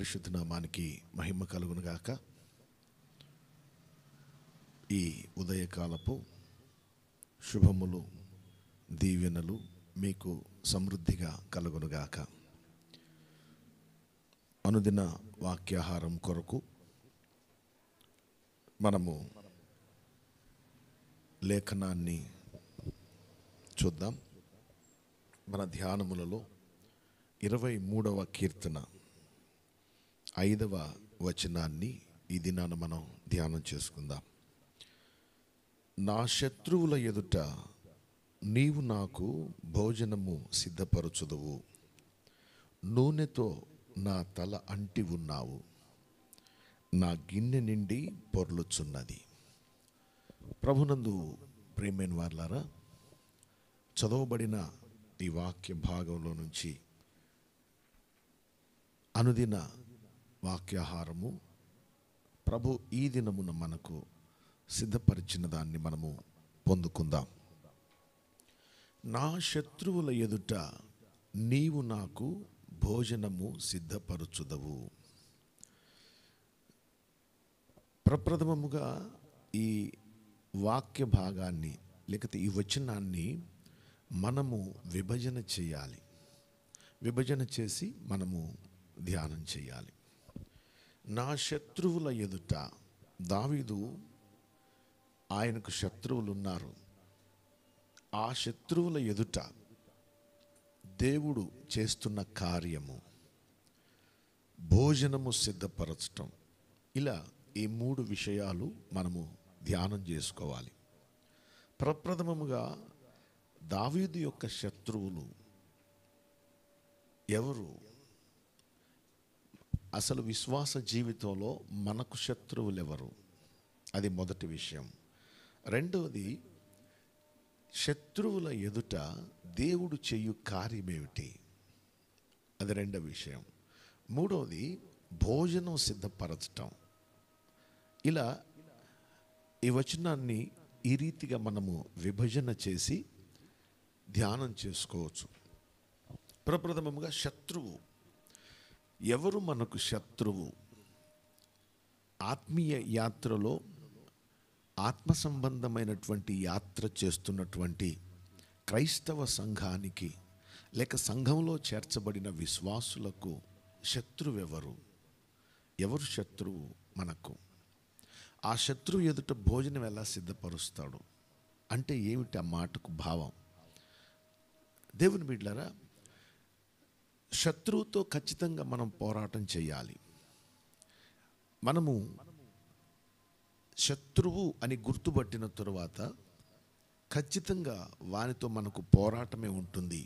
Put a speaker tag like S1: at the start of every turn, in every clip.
S1: పరిశుద్ధ నామానికి మహిమ కలుగునుగాక ఈ ఉదయకాలపు శుభములు దీవెనలు మీకు సమృద్ధిగా కలుగునుగాక అనుదిన వాక్యాహారం కొరకు మనము లేఖనాన్ని చూద్దాం మన ధ్యానములలో ఇరవై మూడవ కీర్తన ఐదవ వచనాన్ని ఈ దినాన మనం ధ్యానం చేసుకుందాం నా శత్రువుల ఎదుట నీవు నాకు భోజనము సిద్ధపరచుదువు నూనెతో నా తల అంటి ఉన్నావు నా గిన్నె నిండి పొర్లుచున్నది ప్రభునందు ప్రేమైన వార్లారా చదవబడిన ఈ వాక్య భాగంలో నుంచి అనుదిన వాక్యాహారము ప్రభు ఈ దినమున మనకు సిద్ధపరిచిన దాన్ని మనము పొందుకుందాం నా శత్రువుల ఎదుట నీవు నాకు భోజనము సిద్ధపరచుదవు ప్రప్రథమముగా ఈ వాక్య భాగాన్ని లేకపోతే ఈ వచనాన్ని మనము విభజన చేయాలి విభజన చేసి మనము ధ్యానం చేయాలి నా శత్రువుల ఎదుట దావీదు ఆయనకు శత్రువులు ఉన్నారు ఆ శత్రువుల ఎదుట దేవుడు చేస్తున్న కార్యము భోజనము సిద్ధపరచటం ఇలా ఈ మూడు విషయాలు మనము ధ్యానం చేసుకోవాలి ప్రప్రథమముగా దావీదు యొక్క శత్రువులు ఎవరు అసలు విశ్వాస జీవితంలో మనకు శత్రువులు ఎవరు అది మొదటి విషయం రెండవది శత్రువుల ఎదుట దేవుడు చేయు కార్యమేమిటి అది రెండవ విషయం మూడవది భోజనం సిద్ధపరచటం ఇలా ఈ వచనాన్ని ఈ రీతిగా మనము విభజన చేసి ధ్యానం చేసుకోవచ్చు ప్రప్రథమంగా శత్రువు ఎవరు మనకు శత్రువు ఆత్మీయ యాత్రలో ఆత్మ సంబంధమైనటువంటి యాత్ర చేస్తున్నటువంటి క్రైస్తవ సంఘానికి లేక సంఘంలో చేర్చబడిన విశ్వాసులకు శత్రువెవరు ఎవరు శత్రువు మనకు ఆ శత్రువు ఎదుట భోజనం ఎలా సిద్ధపరుస్తాడు అంటే ఏమిటి ఆ మాటకు భావం దేవుని బిడ్లారా శత్రువుతో ఖచ్చితంగా మనం పోరాటం చేయాలి మనము శత్రువు అని గుర్తుపట్టిన తరువాత ఖచ్చితంగా వానితో మనకు పోరాటమే ఉంటుంది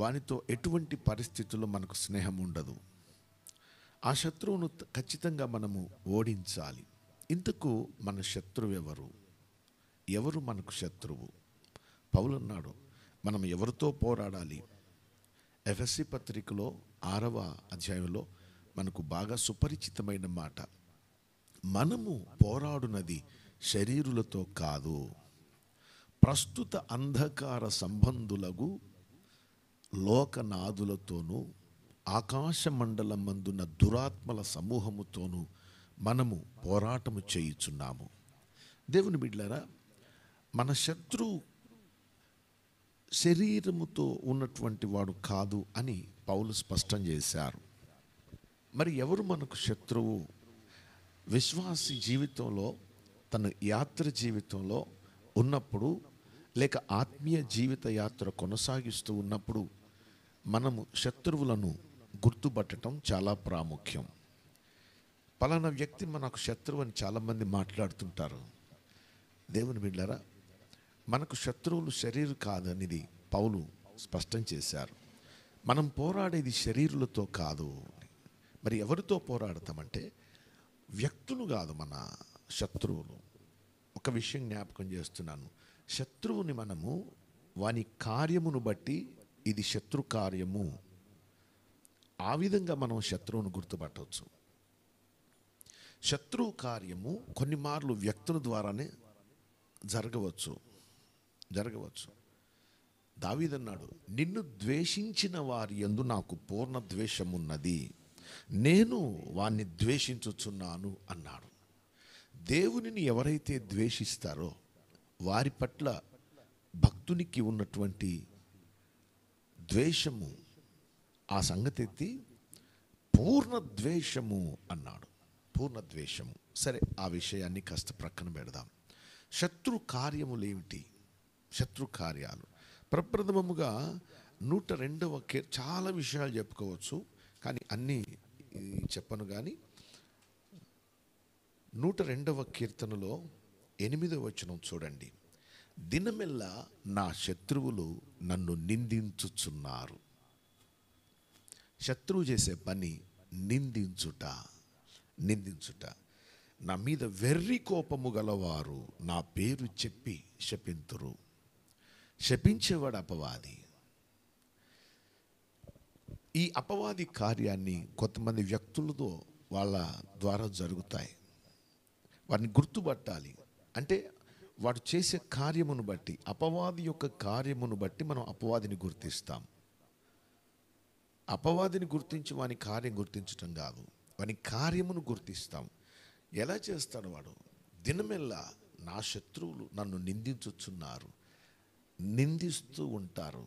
S1: వానితో ఎటువంటి పరిస్థితుల్లో మనకు స్నేహం ఉండదు ఆ శత్రువును ఖచ్చితంగా మనము ఓడించాలి ఇంతకు మన శత్రువు ఎవరు ఎవరు మనకు శత్రువు పౌలున్నాడు మనం ఎవరితో పోరాడాలి ఎఫ్ఎస్సి పత్రికలో ఆరవ అధ్యాయంలో మనకు బాగా సుపరిచితమైన మాట మనము పోరాడునది శరీరులతో కాదు ప్రస్తుత అంధకార సంబంధులకు లోకనాదులతోనూ మండలం మందున్న దురాత్మల సమూహముతోనూ మనము పోరాటము చేయుచున్నాము దేవుని బిడ్లరా మన శత్రువు శరీరముతో ఉన్నటువంటి వాడు కాదు అని పౌలు స్పష్టం చేశారు మరి ఎవరు మనకు శత్రువు విశ్వాసి జీవితంలో తన యాత్ర జీవితంలో ఉన్నప్పుడు లేక ఆత్మీయ జీవిత యాత్ర కొనసాగిస్తూ ఉన్నప్పుడు మనము శత్రువులను గుర్తుపట్టడం చాలా ప్రాముఖ్యం పలానా వ్యక్తి మనకు శత్రువు అని చాలామంది మాట్లాడుతుంటారు దేవుని బిడ్డారా మనకు శత్రువులు శరీరు కాదనిది పౌలు స్పష్టం చేశారు మనం పోరాడేది శరీరులతో కాదు మరి ఎవరితో పోరాడతామంటే వ్యక్తులు కాదు మన శత్రువులు ఒక విషయం జ్ఞాపకం చేస్తున్నాను శత్రువుని మనము వాని కార్యమును బట్టి ఇది శత్రు కార్యము ఆ విధంగా మనం శత్రువును గుర్తుపట్టవచ్చు శత్రు కార్యము కొన్ని మార్లు వ్యక్తుల ద్వారానే జరగవచ్చు జరగవచ్చు దావిదన్నాడు నిన్ను ద్వేషించిన వారి ఎందు నాకు పూర్ణ ద్వేషం ఉన్నది నేను వాణ్ణి ద్వేషించుచున్నాను అన్నాడు దేవునిని ఎవరైతే ద్వేషిస్తారో వారి పట్ల భక్తునికి ఉన్నటువంటి ద్వేషము ఆ సంగతి ఎత్తి పూర్ణ ద్వేషము అన్నాడు పూర్ణ ద్వేషము సరే ఆ విషయాన్ని కాస్త ప్రక్కన పెడదాం శత్రు కార్యములేమిటి శత్రు కార్యాలు ప్రప్రథమముగా నూట రెండవ కే చాలా విషయాలు చెప్పుకోవచ్చు కానీ అన్నీ చెప్పను కానీ నూట రెండవ కీర్తనలో ఎనిమిదవ వచనం చూడండి దినమెల్లా నా శత్రువులు నన్ను నిందించుచున్నారు శత్రువు చేసే పని నిందించుట నిందించుట నా మీద వెర్రి కోపము గలవారు నా పేరు చెప్పి శపింతురు శపించేవాడు అపవాది ఈ అపవాది కార్యాన్ని కొంతమంది వ్యక్తులతో వాళ్ళ ద్వారా జరుగుతాయి వారిని గుర్తుపట్టాలి అంటే వాడు చేసే కార్యమును బట్టి అపవాది యొక్క కార్యమును బట్టి మనం అపవాదిని గుర్తిస్తాం అపవాదిని గుర్తించి వాని కార్యం గుర్తించటం కాదు వాని కార్యమును గుర్తిస్తాం ఎలా చేస్తాడు వాడు దినమెల్లా నా శత్రువులు నన్ను నిందించుచున్నారు నిందిస్తూ ఉంటారు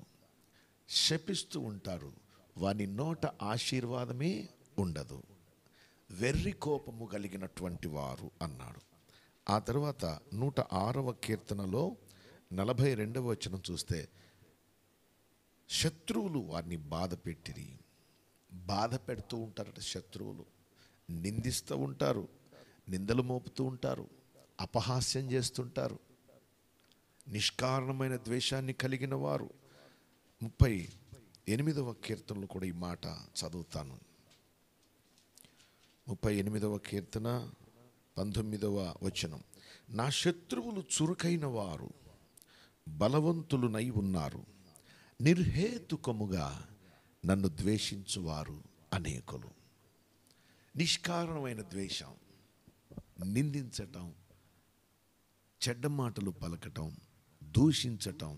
S1: శపిస్తూ ఉంటారు వాని నోట ఆశీర్వాదమే ఉండదు వెర్రి కోపము కలిగినటువంటి వారు అన్నాడు ఆ తర్వాత నూట ఆరవ కీర్తనలో నలభై రెండవ వచనం చూస్తే శత్రువులు వారిని బాధ పెట్టిరి బాధ పెడుతూ ఉంటారట శత్రువులు నిందిస్తూ ఉంటారు నిందలు మోపుతూ ఉంటారు అపహాస్యం చేస్తుంటారు నిష్కారణమైన ద్వేషాన్ని కలిగిన వారు ముప్పై ఎనిమిదవ కీర్తనలు కూడా ఈ మాట చదువుతాను ముప్పై ఎనిమిదవ కీర్తన పంతొమ్మిదవ వచనం నా శత్రువులు చురుకైన వారు బలవంతులునై ఉన్నారు నిర్హేతుకముగా నన్ను ద్వేషించువారు అనేకులు నిష్కారణమైన ద్వేషం నిందించటం చెడ్డ మాటలు పలకటం దూషించటం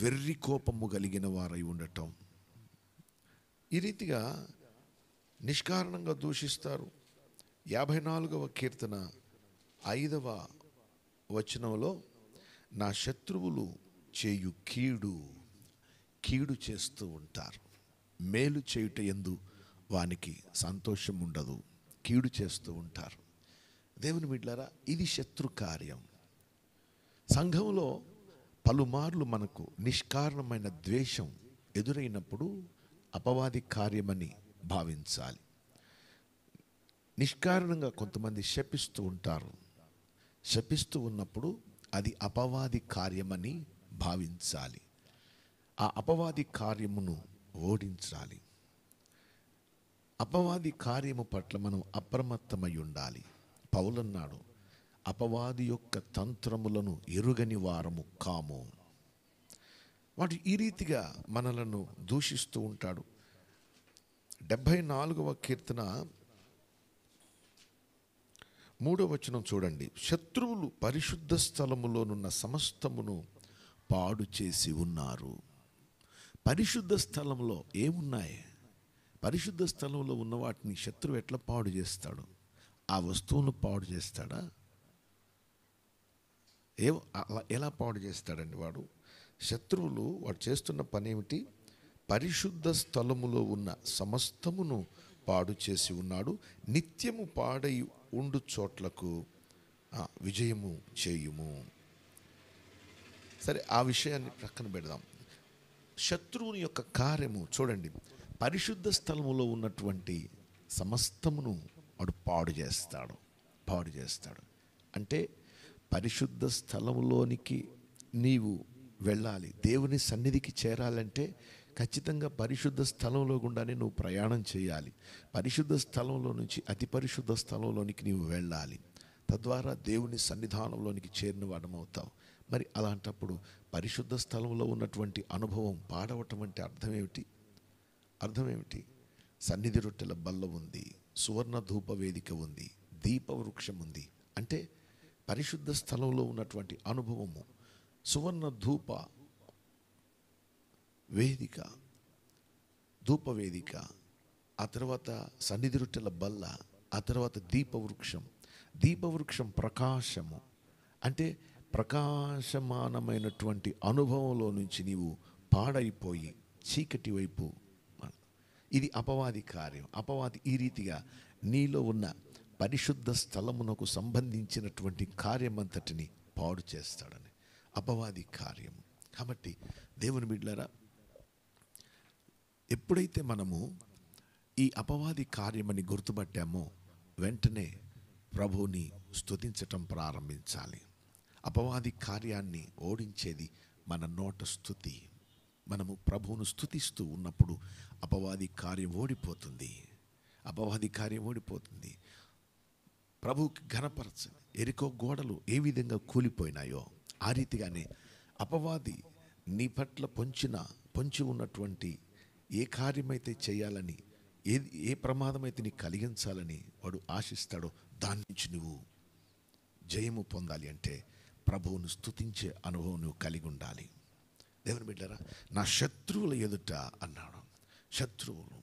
S1: వెర్రి కోపము కలిగిన వారై ఉండటం ఈ రీతిగా నిష్కారణంగా దూషిస్తారు యాభై నాలుగవ కీర్తన ఐదవ వచనంలో నా శత్రువులు చేయు కీడు కీడు చేస్తూ ఉంటారు మేలు చేయుట ఎందు వానికి సంతోషం ఉండదు కీడు చేస్తూ ఉంటారు దేవుని బిడ్లారా ఇది శత్రు కార్యం సంఘంలో పలుమార్లు మనకు నిష్కారణమైన ద్వేషం ఎదురైనప్పుడు అపవాది కార్యమని భావించాలి నిష్కారణంగా కొంతమంది శపిస్తూ ఉంటారు శపిస్తూ ఉన్నప్పుడు అది అపవాది కార్యమని భావించాలి ఆ అపవాది కార్యమును ఓడించాలి అపవాది కార్యము పట్ల మనం అప్రమత్తమై ఉండాలి పౌలన్నాడు అపవాది యొక్క తంత్రములను ఎరుగని వారము కాము వాడు ఈ రీతిగా మనలను దూషిస్తూ ఉంటాడు డెబ్భై నాలుగవ కీర్తన మూడవ వచనం చూడండి శత్రువులు పరిశుద్ధ స్థలములోనున్న సమస్తమును పాడు చేసి ఉన్నారు పరిశుద్ధ స్థలంలో ఏమున్నాయి పరిశుద్ధ స్థలంలో ఉన్న వాటిని శత్రువు ఎట్లా పాడు చేస్తాడు ఆ వస్తువును పాడు చేస్తాడా ఏ ఎలా పాడు చేస్తాడండి వాడు శత్రువులు వాడు చేస్తున్న పని ఏమిటి పరిశుద్ధ స్థలములో ఉన్న సమస్తమును పాడు చేసి ఉన్నాడు నిత్యము పాడై ఉండు చోట్లకు విజయము చేయుము సరే ఆ విషయాన్ని ప్రక్కన పెడదాం శత్రువుని యొక్క కార్యము చూడండి పరిశుద్ధ స్థలములో ఉన్నటువంటి సమస్తమును వాడు పాడు చేస్తాడు పాడు చేస్తాడు అంటే పరిశుద్ధ స్థలంలోనికి నీవు వెళ్ళాలి దేవుని సన్నిధికి చేరాలంటే ఖచ్చితంగా పరిశుద్ధ స్థలంలో గుండానే నువ్వు ప్రయాణం చేయాలి పరిశుద్ధ స్థలంలో నుంచి అతి పరిశుద్ధ స్థలంలోనికి నీవు వెళ్ళాలి తద్వారా దేవుని సన్నిధానంలోనికి చేరిన వాడమవుతావు మరి అలాంటప్పుడు పరిశుద్ధ స్థలంలో ఉన్నటువంటి అనుభవం పాడవటం అంటే అర్థం ఏమిటి సన్నిధి రొట్టెల బల్ల ఉంది సువర్ణ ధూప వేదిక ఉంది దీపవృక్షం ఉంది అంటే పరిశుద్ధ స్థలంలో ఉన్నటువంటి అనుభవము సువర్ణ ధూప వేదిక ధూపవేదిక ఆ తర్వాత సన్నిధి రొట్టెల బల్ల ఆ తర్వాత దీపవృక్షం దీపవృక్షం ప్రకాశము అంటే ప్రకాశమానమైనటువంటి అనుభవంలో నుంచి నీవు పాడైపోయి చీకటి వైపు ఇది అపవాది కార్యం అపవాది ఈ రీతిగా నీలో ఉన్న పరిశుద్ధ స్థలమునకు సంబంధించినటువంటి కార్యమంతటిని పాడు చేస్తాడని అపవాది కార్యం కాబట్టి దేవుని బిడ్డలరా ఎప్పుడైతే మనము ఈ అపవాది కార్యమని గుర్తుపట్టామో వెంటనే ప్రభువుని స్థుతించటం ప్రారంభించాలి అపవాది కార్యాన్ని ఓడించేది మన నోట స్థుతి మనము ప్రభువును స్థుతిస్తూ ఉన్నప్పుడు అపవాది కార్యం ఓడిపోతుంది అపవాది కార్యం ఓడిపోతుంది ప్రభువుకి ఘనపరచని ఎరికో గోడలు ఏ విధంగా కూలిపోయినాయో ఆ రీతిగానే అపవాది నీ పట్ల పొంచిన పొంచి ఉన్నటువంటి ఏ కార్యమైతే చేయాలని ఏది ఏ ప్రమాదమైతే నీ కలిగించాలని వాడు ఆశిస్తాడో దాని నుంచి నువ్వు జయము పొందాలి అంటే ప్రభువును స్థుతించే అనుభవం నువ్వు కలిగి ఉండాలి దేవుని బిడ్డరా నా శత్రువుల ఎదుట అన్నాడు శత్రువులు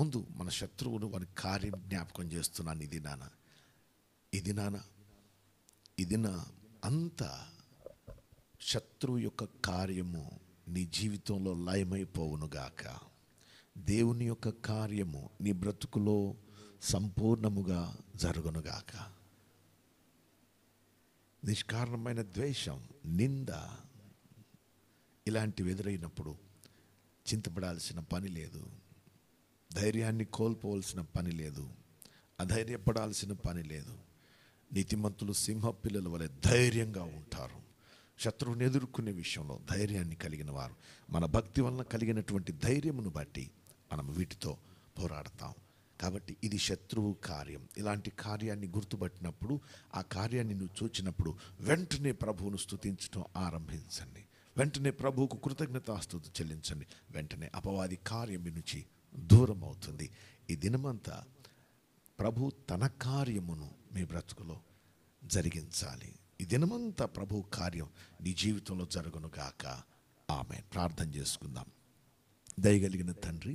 S1: ముందు మన శత్రువును వారి కార్యం జ్ఞాపకం చేస్తున్నాను ఇది నాన్న ఇది నానా ఇది నా అంతా శత్రువు యొక్క కార్యము నీ జీవితంలో లయమైపోవునుగాక దేవుని యొక్క కార్యము నీ బ్రతుకులో సంపూర్ణముగా జరుగునుగాక నిష్కారణమైన ద్వేషం నింద ఇలాంటివి ఎదురైనప్పుడు చింతపడాల్సిన పని లేదు ధైర్యాన్ని కోల్పోవలసిన పని లేదు అధైర్యపడాల్సిన పని లేదు నీతిమంతులు సింహ పిల్లల వలె ధైర్యంగా ఉంటారు శత్రువుని ఎదుర్కొనే విషయంలో ధైర్యాన్ని కలిగిన వారు మన భక్తి వలన కలిగినటువంటి ధైర్యమును బట్టి మనం వీటితో పోరాడతాం కాబట్టి ఇది శత్రువు కార్యం ఇలాంటి కార్యాన్ని గుర్తుపట్టినప్పుడు ఆ కార్యాన్ని నువ్వు చూచినప్పుడు వెంటనే ప్రభువును స్థుతించడం ఆరంభించండి వెంటనే ప్రభువుకు స్థుతి చెల్లించండి వెంటనే అపవాది కార్యం నుంచి దూరం అవుతుంది ఈ దినమంతా ప్రభు తన కార్యమును మీ బ్రతుకులో జరిగించాలి ఈ దినమంతా ప్రభు కార్యం నీ జీవితంలో జరుగునుగాక ఆమె ప్రార్థన చేసుకుందాం దయగలిగిన తండ్రి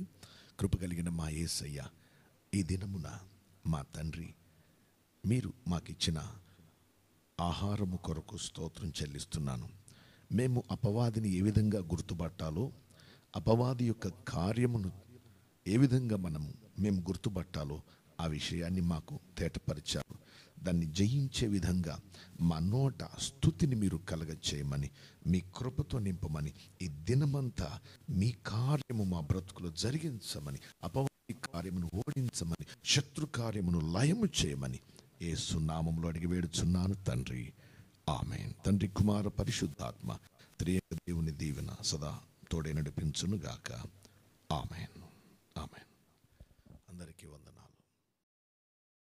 S1: కృప కలిగిన మా ఏసయ్య ఈ దినమున మా తండ్రి మీరు మాకిచ్చిన ఆహారము కొరకు స్తోత్రం చెల్లిస్తున్నాను మేము అపవాదిని ఏ విధంగా గుర్తుపట్టాలో అపవాది యొక్క కార్యమును ఏ విధంగా మనము మేము గుర్తుపట్టాలో ఆ విషయాన్ని మాకు తేటపరిచారు దాన్ని జయించే విధంగా మా నోట స్థుతిని మీరు చేయమని మీ కృపతో నింపమని ఈ దినమంతా మీ కార్యము మా బ్రతుకులో జరిగించమని అపవాది కార్యమును ఓడించమని శత్రు కార్యమును లయము చేయమని ఏ సున్నామంలో అడిగి వేడుచున్నాను తండ్రి ఆమె తండ్రి కుమార పరిశుద్ధాత్మ త్రియేక దేవుని దీవెన సదా తోడే నడిపించునుగాక ఆమెన్ ఆమెన్ అందరికీ వందన